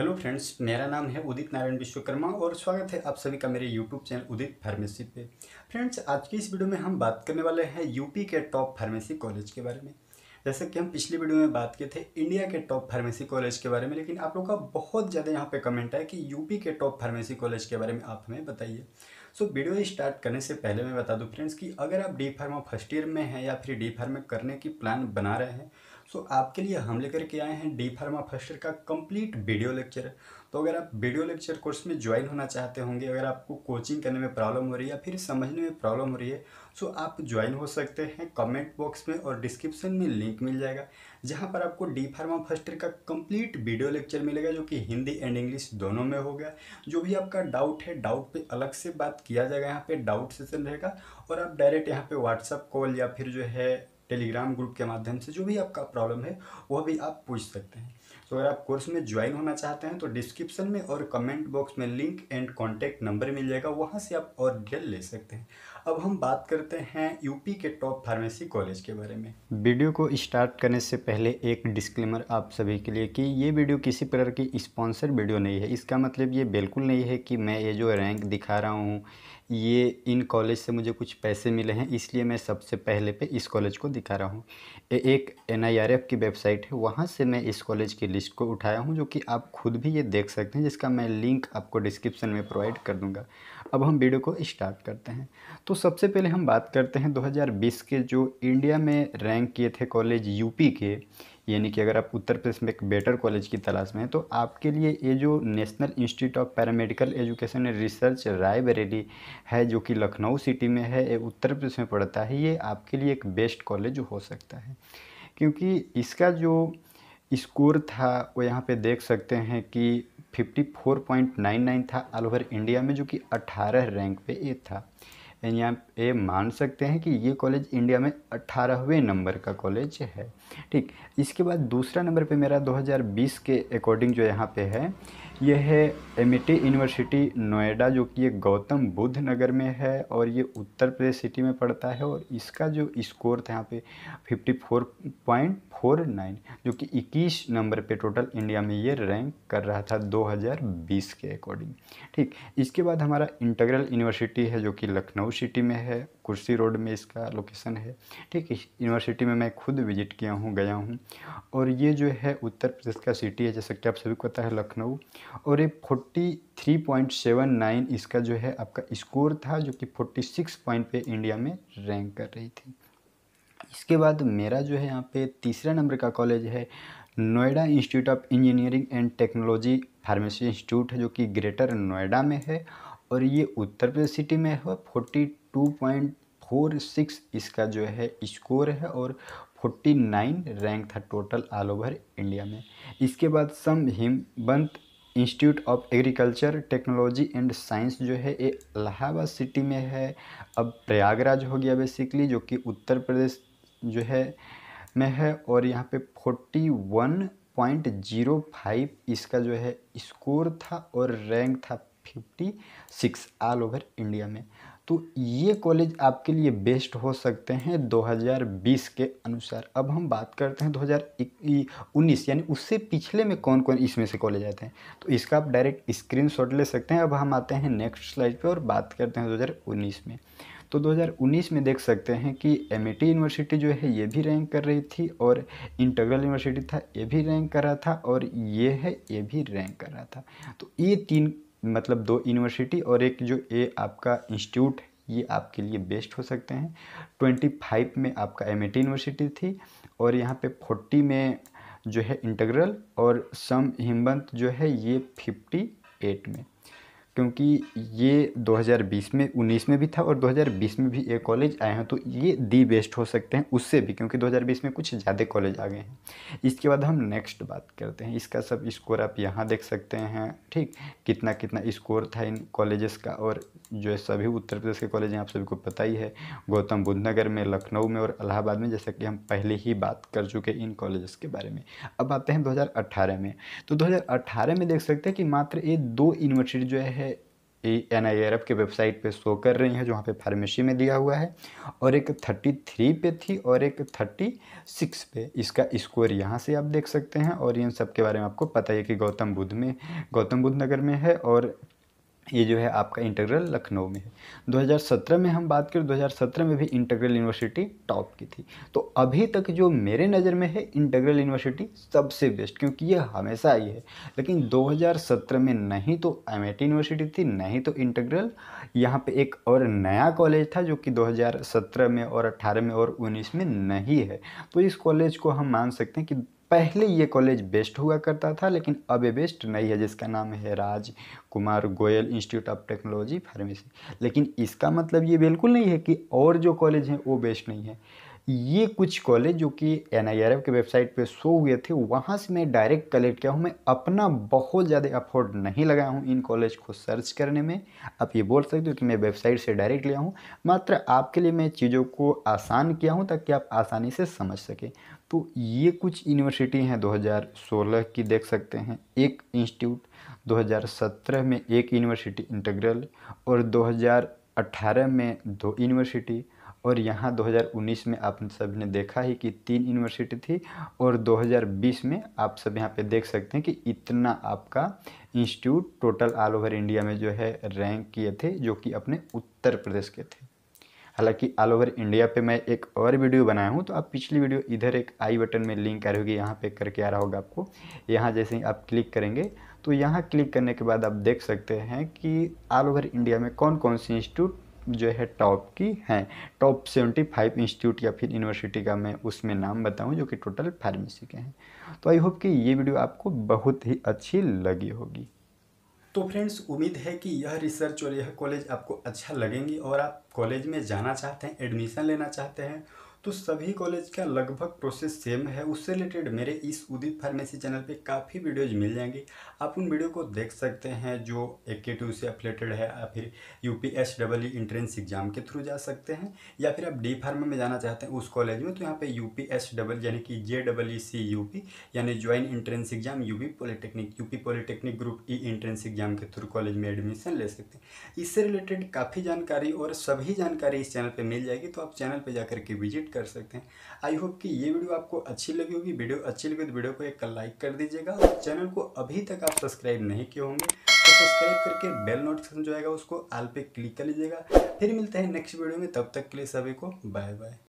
hello friends मेरा नाम है उदित नारायण विश्वकर्मा और स्वागत है आप सभी का मेरे यूट्यूब चैनल उदित फार्मेसी पे फ्रेंड्स आज की इस वीडियो में हम बात करने वाले हैं यूपी के टॉप फार्मेसी कॉलेज के बारे में जैसे कि हम पिछली वीडियो में बात किए थे इंडिया के टॉप फार्मेसी कॉलेज के बारे में लेकिन आप लोग का बहुत ज़्यादा यहाँ पर कमेंट है कि यूपी के टॉप फार्मेसी कॉलेज के बारे में आप हमें बताइए सो so, वीडियो स्टार्ट करने से पहले मैं बता दूँ फ्रेंड्स कि अगर आप डी फार्मा फर्स्ट ईयर में हैं या फिर डी फार्मा करने की प्लान बना रहे हैं सो so, आपके लिए हम लेकर के आए हैं डी फार्मा फर्स्ट का कंप्लीट वीडियो लेक्चर तो अगर आप वीडियो लेक्चर कोर्स में ज्वाइन होना चाहते होंगे अगर आपको कोचिंग करने में प्रॉब्लम हो रही है या फिर समझने में प्रॉब्लम हो रही है सो so, आप ज्वाइन हो सकते हैं कमेंट बॉक्स में और डिस्क्रिप्शन में लिंक मिल जाएगा जहाँ पर आपको डी फार्मा फर्स्ट ईयर का कम्प्लीट वीडियो लेक्चर मिलेगा जो कि हिंदी एंड इंग्लिश दोनों में होगा जो भी आपका डाउट है डाउट पर अलग से बात किया जाएगा यहाँ पर डाउट सेशन रहेगा और आप डायरेक्ट यहाँ पर व्हाट्सअप कॉल या फिर जो है टेलीग्राम ग्रुप के माध्यम से जो भी आपका प्रॉब्लम है वह भी आप पूछ सकते हैं तो अगर आप कोर्स में ज्वाइन होना चाहते हैं तो डिस्क्रिप्शन में और कमेंट बॉक्स में लिंक एंड कॉन्टैक्ट नंबर मिल जाएगा वहाँ से आप और डिटेल ले सकते हैं अब हम बात करते हैं यूपी के टॉप फार्मेसी कॉलेज के बारे में वीडियो को स्टार्ट करने से पहले एक डिस्क्लेमर आप सभी के लिए कि ये वीडियो किसी प्रकार की स्पॉन्सर वीडियो नहीं है इसका मतलब ये बिल्कुल नहीं है कि मैं ये जो रैंक दिखा रहा हूँ ये इन कॉलेज से मुझे कुछ पैसे मिले हैं इसलिए मैं सबसे पहले पे इस कॉलेज को दिखा रहा हूँ एक एन की वेबसाइट है वहाँ से मैं इस कॉलेज की लिस्ट को उठाया हूँ जो कि आप खुद भी ये देख सकते हैं जिसका मैं लिंक आपको डिस्क्रिप्शन में प्रोवाइड कर दूँगा अब हम वीडियो को स्टार्ट करते हैं तो सबसे पहले हम बात करते हैं 2020 के जो इंडिया में रैंक किए थे कॉलेज यूपी के यानी कि अगर आप उत्तर प्रदेश में एक बेटर कॉलेज की तलाश में हैं तो आपके लिए ये जो national institute of paramedical education and research Raebareli है जो कि लखनऊ सिटी में है ये उत्तर प्रदेश में पड़ता है ये आपके लिए एक बेस्ट कॉलेज हो सकता है क्योंकि इसका जो स्कोर था वो यहाँ पे देख सकते हैं कि 54.99 था ऑल ओवर इंडिया में जो कि 18 रैंक पे ये था यहाँ ये मान सकते हैं कि ये कॉलेज इंडिया में अट्ठारहवें नंबर का कॉलेज है ठीक इसके बाद दूसरा नंबर पे मेरा 2020 के अकॉर्डिंग जो यहाँ पे है यह है एमिटी यूनिवर्सिटी e नोएडा जो कि ये गौतम बुद्ध नगर में है और ये उत्तर प्रदेश सिटी में पड़ता है और इसका जो स्कोर था यहाँ पे 54.49 जो कि 21 नंबर पे टोटल इंडिया में ये रैंक कर रहा था 2020 के अकॉर्डिंग ठीक इसके बाद हमारा इंटरग्रल यूनिवर्सिटी है जो कि लखनऊ सिटी में है कुर्सी रोड में इसका लोकेशन है ठीक है यूनिवर्सिटी में मैं खुद विजिट किया हूँ गया हूँ और ये जो है उत्तर प्रदेश का सिटी है जैसा कि आप सभी को पता है लखनऊ और ये forty three point seven nine इसका जो है आपका स्कोर था जो कि फोर्टी सिक्स पॉइंट पे इंडिया में रैंक कर रही थी इसके बाद मेरा जो है यहाँ पे तीसरा नंबर का कॉलेज है Noida institute of engineering and technology pharmacy institute है जो कि ग्रेटर नोएडा में है और ये उत्तर प्रदेश सिटी में है फोर्टी 2.46 इसका जो है स्कोर है और 49 रैंक था टोटल ऑल ओवर इंडिया में इसके बाद सम हिमबंत institute of agriculture technology and science जो है ये इलाहाबाद सिटी में है अब प्रयागराज हो गया बेसिकली जो कि उत्तर प्रदेश जो है में है और यहाँ पे forty one point zero five इसका जो है स्कोर था और रैंक था fifty six all over India में तो ये कॉलेज आपके लिए बेस्ट हो सकते हैं 2020 के अनुसार अब हम बात करते हैं 2019 यानी उससे पिछले में कौन कौन इसमें से कॉलेज आते हैं तो इसका आप डायरेक्ट स्क्रीनशॉट ले सकते हैं अब हम आते हैं नेक्स्ट स्लाइड पे और बात करते हैं 2019 में तो 2019 में देख सकते हैं कि एम यूनिवर्सिटी e जो है ये भी रैंक कर रही थी और इंटरग्रल यूनिवर्सिटी था ये भी रैंक कर रहा था और ये है ये भी रैंक कर रहा था तो ये तीन मतलब दो यूनिवर्सिटी और एक जो ए आपका इंस्टीट्यूट ये आपके लिए बेस्ट हो सकते हैं ट्वेंटी फाइव में आपका एम यूनिवर्सिटी थी और यहाँ पे फोर्टी में जो है इंटीग्रल और सम हिमबंत जो है ये फिफ्टी एट में क्योंकि ये 2020 में 19 में भी था और 2020 में भी ये कॉलेज आए हैं तो ये दी बेस्ट हो सकते हैं उससे भी क्योंकि 2020 में कुछ ज़्यादा कॉलेज आ गए हैं इसके बाद हम नेक्स्ट बात करते हैं इसका सब स्कोर आप यहाँ देख सकते हैं ठीक कितना कितना स्कोर था इन कॉलेजेस का और जो है सभी उत्तर प्रदेश के कॉलेज हैं आप सभी को पता ही है गौतम बुद्ध नगर में लखनऊ में और इलाहाबाद में जैसा कि हम पहले ही बात कर चुके इन कॉलेजेस के बारे में अब आते हैं दो में तो दो में देख सकते हैं कि मात्र ये दो यूनिवर्सिटी जो है A N I R F की वेबसाइट पे शो कर रही हैं जहाँ पे फार्मेसी में दिया हुआ है और एक थर्टी थ्री पे थी और एक थर्टी सिक्स पे इसका स्कोर यहाँ से आप देख सकते हैं और इन सब के बारे में आपको पता है कि गौतम बुद्ध में गौतम बुद्ध नगर में है और ये जो है आपका इंटीग्रल लखनऊ में है 2017 में हम बात करें 2017 में भी इंटीग्रल यूनिवर्सिटी टॉप की थी तो अभी तक जो मेरे नज़र में है इंटीग्रल यूनिवर्सिटी सबसे बेस्ट क्योंकि ये हमेशा आई है लेकिन 2017 में नहीं तो एम यूनिवर्सिटी थी नहीं तो इंटीग्रल यहाँ पे एक और नया कॉलेज था जो कि 2017 में और अट्ठारह में और उन्नीस में नहीं है तो इस कॉलेज को हम मान सकते हैं कि पहले ये कॉलेज बेस्ट हुआ करता था लेकिन अब ये बेस्ट नहीं है जिसका नाम है Raj Kumar Goel institute of technology pharmacy लेकिन इसका मतलब ये बिल्कुल नहीं है कि और जो कॉलेज हैं वो बेस्ट नहीं है ये कुछ कॉलेज जो कि एन की वेबसाइट पे शो हुए थे वहाँ से मैं डायरेक्ट कलेक्ट किया हूँ मैं अपना बहुत ज़्यादा अफोर्ड नहीं लगाया हूँ इन कॉलेज को सर्च करने में आप ये बोल सकते हो कि मैं वेबसाइट से डायरेक्ट लिया हूँ मात्र आपके लिए मैं चीज़ों को आसान किया हूँ ताकि आप आसानी से समझ सकें तो ये कुछ यूनिवर्सिटी हैं दो की देख सकते हैं एक इंस्टीट्यूट दो में एक यूनिवर्सिटी इंटरग्रल और दो में दो यूनिवर्सिटी और यहाँ 2019 में आप सभी ने देखा ही कि तीन यूनिवर्सिटी थी और 2020 में आप सब यहाँ पे देख सकते हैं कि इतना आपका institute total all over India में जो है रैंक किए थे जो कि अपने उत्तर प्रदेश के थे हालांकि ऑल ओवर इंडिया पे मैं एक और वीडियो बनाया हूँ तो आप पिछली वीडियो इधर एक आई बटन में लिंक आ रही होगी यहाँ पे करके आ रहा होगा आपको यहाँ जैसे ही आप क्लिक करेंगे तो यहाँ क्लिक करने के बाद आप देख सकते हैं कि ऑल ओवर इंडिया में कौन कौन से इंस्टीट्यूट जो है टॉप की हैं टॉप सेवेंटी फाइव इंस्टीट्यूट या फिर यूनिवर्सिटी का मैं उसमें नाम बताऊं जो कि टोटल फार्मेसी के हैं तो आई होप कि ये वीडियो आपको बहुत ही अच्छी लगी होगी तो फ्रेंड्स उम्मीद है कि यह रिसर्च और यह कॉलेज आपको अच्छा लगेंगी और आप कॉलेज में जाना चाहते हैं एडमिशन लेना चाहते हैं तो सभी कॉलेज का लगभग प्रोसेस सेम है उससे रिलेटेड मेरे इस उदित फार्मेसी चैनल पे काफ़ी वीडियोज मिल जाएंगी आप उन वीडियो को देख सकते हैं जो ए के टू से अपलेटेड है या फिर U P S double E entrance exam के थ्रू जा सकते हैं या फिर आप डी फार्मा में जाना चाहते हैं उस कॉलेज में तो यहाँ पे यू पी एस डबल यानी कि J double E C U P यानी join entrance exam U P polytechnic U P polytechnic group E entrance exam के थ्रू कॉलेज में एडमिशन ले सकते हैं इससे रिलेटेड काफ़ी जानकारी और सभी जानकारी इस चैनल पर मिल जाएगी तो आप चैनल पर जाकर के विजिट क्रिएट कर सकते हैं आई होप कि ये वीडियो आपको अच्छी लगी होगी वीडियो अच्छी लगी तो वीडियो को एक लाइक कर दीजिएगा और चैनल को अभी तक आप सब्सक्राइब नहीं किए होंगे तो सब्सक्राइब करके बेल नोटिफिकेशन जो आएगा उसको आल पे क्लिक कर लीजिएगा फिर मिलते हैं नेक्स्ट वीडियो में तब तक के लिए सभी को बाय बाय